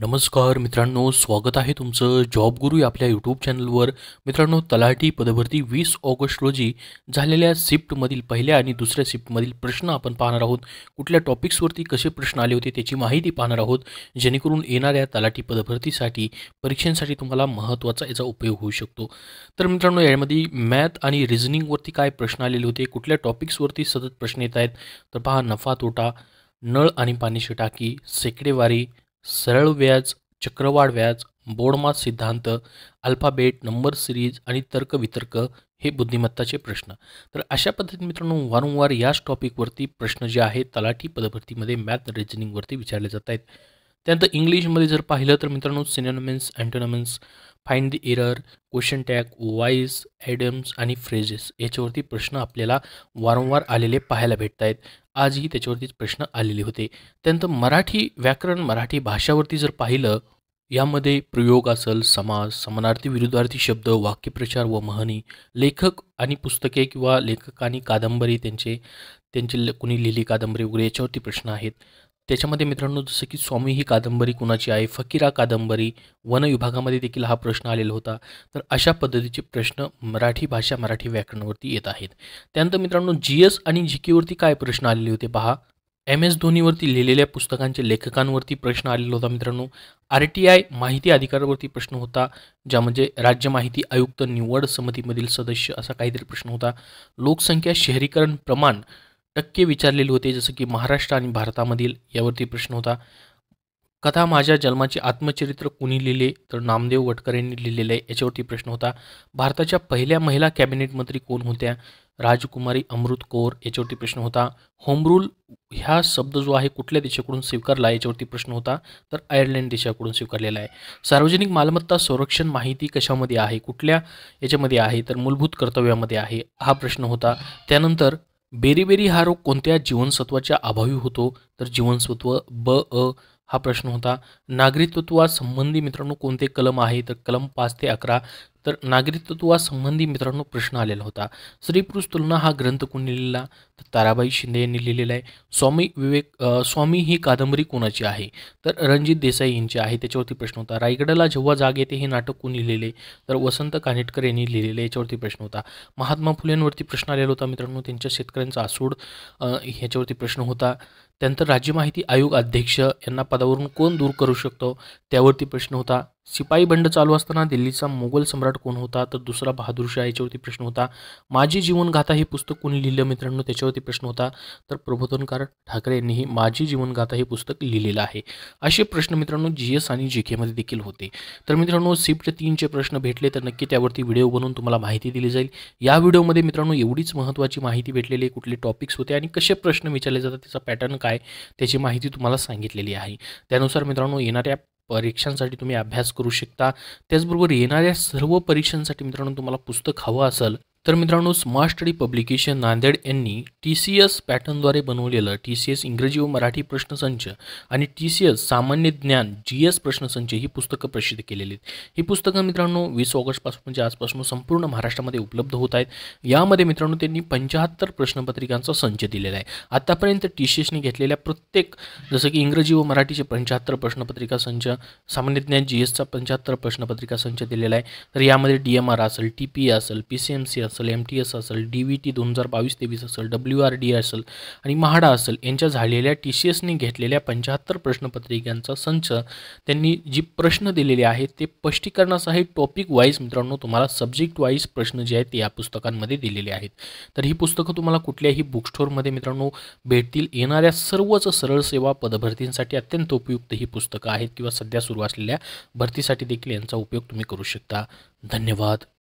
नमस्कार मित्रांनो स्वागत आहे तुमचं जॉब गुरु आपल्या यूट्यूब चॅनलवर मित्रांनो तलाठी पदभरती वीस ऑगस्ट रोजी झालेल्या शिफ्टमधील पहिल्या आणि दुसऱ्या शिफ्टमधील प्रश्न आपण पाहणार आहोत कुठल्या टॉपिक्सवरती कसे प्रश्न आले होते त्याची माहिती पाहणार आहोत जेणेकरून येणाऱ्या तलाठी पदभरतीसाठी परीक्षेसाठी तुम्हाला महत्त्वाचा याचा उपयोग होऊ शकतो तर मित्रांनो यामध्ये मॅथ आणि रिझनिंगवरती काय प्रश्न आलेले होते कुठल्या टॉपिक्सवरती सतत प्रश्न येत आहेत तर पहा नफा तोटा नळ आणि पाण्याची टाकी सेकडेवारी सरळ व्याज चक्रवाढ व्याज बोडमास सिद्धांत अल्फाबेट नंबर सिरीज आणि तर्कवितर्क हे बुद्धिमत्ताचे प्रश्न तर अशा पद्धतीने मित्रांनो वारंवार याच टॉपिकवरती प्रश्न जे आहेत तलाठी पदभरतीमध्ये मॅथ रिजनिंगवरती विचारले जात आहेत त्यानंतर इंग्लिशमध्ये जर पाहिलं तर मित्रांनो synonyms antonyms find the error question tag voice idioms आणि फ्रेजेस याच्यावरती प्रश्न आपल्याला वारंवार आलेले पाहायला भेटत आहेत आजही त्याच्यावरतीच प्रश्न आलेले होते त्यानंतर मराठी व्याकरण मराठी भाषावरती जर पाहिलं यामध्ये प्रयोग असेल समास समानार्थी विरुद्धार्थी शब्द वाक्यप्रचार व महनी लेखक आणि पुस्तके किंवा लेखक कादंबरी त्यांचे त्यांची कुणी लिहिली कादंबरी वगैरे याच्यावरती प्रश्न आहेत त्याच्यामध्ये मित्रांनो जसं की स्वामी ही कादंबरी कुणाची आहे फकीरा कादंबरी वन विभागामध्ये देखील हा प्रश्न आलेला होता तर अशा पद्धतीचे प्रश्न मराठी भाषा मराठी व्याकरणावरती येत आहेत त्यानंतर मित्रांनो जी एस आणि जी केवरती काय प्रश्न आलेले होते पहा एम एस धोनीवरती लिहिलेल्या पुस्तकांच्या लेखकांवरती प्रश्न आलेला होता मित्रांनो आर टी आय माहिती अधिकारावरती प्रश्न होता ज्या म्हणजे राज्य माहिती आयुक्त निवड समितीमधील सदस्य असा काहीतरी प्रश्न होता लोकसंख्या शहरीकरण प्रमाण टक्के विचारलेले होते जसं की महाराष्ट्र आणि भारतामधील यावरती प्रश्न होता कथा माझ्या जन्माचे आत्मचरित्र कुणी लिहिले तर नामदेव यांनी लिहिलेले आहे याच्यावरती प्रश्न होता भारताच्या पहिल्या महिला कॅबिनेट मंत्री कोण होत्या राजकुमारी अमृत कौर याच्यावरती प्रश्न होता होम रूल ह्या शब्द जो आहे कुठल्या देशाकडून स्वीकारला याच्यावरती प्रश्न होता तर आयर्लंड देशाकडून स्वीकारलेला आहे सार्वजनिक मालमत्ता संरक्षण माहिती कशामध्ये आहे कुठल्या याच्यामध्ये आहे तर मूलभूत कर्तव्यामध्ये आहे हा प्रश्न होता त्यानंतर बेरीबेरी हा रोग कोणत्या जीवनसत्वाच्या अभावी होतो तर जीवनसत्व ब अ हा प्रश्न होता नागरिकत्वा संबंधी मित्रांनो कोणते कलम आहे तर कलम पाच ते अकरा तर नागरिकत्वासंबंधी मित्रांनो प्रश्न आलेला होता स्त्री पुरुष तुलना हा ग्रंथ कोणी लिहिलेला तर ताराबाई शिंदे यांनी लिहिलेला आहे स्वामी विवेक स्वामी ही कादंबरी कोणाची आहे तर रणजित देसाई यांची आहे त्याच्यावरती प्रश्न होता रायगडाला जेव्हा जाग येते हे नाटक कोणी लिहिले तर वसंत कानेटकर यांनी आहे याच्यावरती प्रश्न होता महात्मा फुलेंवरती प्रश्न आलेला होता मित्रांनो त्यांच्या शेतकऱ्यांचा आसूड ह्याच्यावरती प्रश्न होता त्यानंतर राज्य माहिती आयोग अध्यक्ष यांना पदावरून कोण दूर करू शकतो त्यावरती प्रश्न होता सिपाई बंड चालू असताना दिल्लीचा मोगल सम्राट कोण होता तर दुसरा शाह याच्यावरती प्रश्न होता माझी जीवनगाथा हे पुस्तक कोणी लिहिलं मित्रांनो त्याच्यावरती प्रश्न होता तर प्रबोधनकार ठाकरे यांनीही माझी जीवनगाथा हे पुस्तक लिहिलेलं आहे असे प्रश्न मित्रांनो जी एस आणि जी केमध्ये देखील होते तर मित्रांनो सिफ्ट तीनचे प्रश्न भेटले तर नक्की त्यावरती व्हिडिओ बनवून तुम्हाला माहिती दिली जाईल या व्हिडिओमध्ये मित्रांनो एवढीच महत्त्वाची माहिती भेटलेली कुठले टॉपिक्स होते आणि कसे प्रश्न विचारले जातात त्याचा पॅटर्न काय काय त्याची माहिती तुम्हाला सांगितलेली आहे त्यानुसार मित्रांनो येणाऱ्या परीक्षांसाठी तुम्ही अभ्यास करू शकता त्याचबरोबर येणाऱ्या सर्व परीक्षांसाठी मित्रांनो तुम्हाला पुस्तक हवं असेल तर मित्रांनो स्मार्ट स्टडी पब्लिकेशन नांदेड यांनी टी सी एस पॅटर्नद्वारे बनवलेलं टी सी एस इंग्रजी व मराठी प्रश्नसंच आणि टी सी एस सामान्य ज्ञान जी एस प्रश्नसंच ही पुस्तकं प्रसिद्ध केलेली आहेत ही पुस्तकं मित्रांनो वीस ऑगस्टपासून म्हणजे आजपासून संपूर्ण महाराष्ट्रामध्ये उपलब्ध होत आहेत यामध्ये मित्रांनो त्यांनी पंच्याहत्तर प्रश्नपत्रिकांचा संच दिलेला आहे आतापर्यंत टी सी एसने घेतलेल्या प्रत्येक जसं की इंग्रजी व मराठीचे पंच्याहत्तर प्रश्नपत्रिका संच सामान्य ज्ञान जी एसचा पंच्याहत्तर प्रश्नपत्रिका संच दिलेला आहे तर यामध्ये डी एम आर असेल टी पी असेल पी सी एम सी असेल एम टी एस असेल डी व्ही टी दोन हजार बावीस तेवीस असेल डब्ल्यू आर डी असेल आणि म्हाडा असेल यांच्या झालेल्या टी सी एसने घेतलेल्या पंच्याहत्तर प्रश्नपत्रिकांचा संच त्यांनी जी प्रश्न दिलेले आहेत ते स्पष्टीकरणासाठी टॉपिक वाईज मित्रांनो तुम्हाला सब्जेक्ट वाईज प्रश्न जे आहेत ते या पुस्तकांमध्ये दिलेले आहेत तर ही पुस्तकं तुम्हाला कुठल्याही बुक मित्रांनो भेटतील येणाऱ्या सर्वच सरळ सेवा पदभरतींसाठी अत्यंत उपयुक्त ही पुस्तकं आहेत किंवा सध्या सुरू असलेल्या भरतीसाठी देखील यांचा उपयोग तुम्ही करू शकता धन्यवाद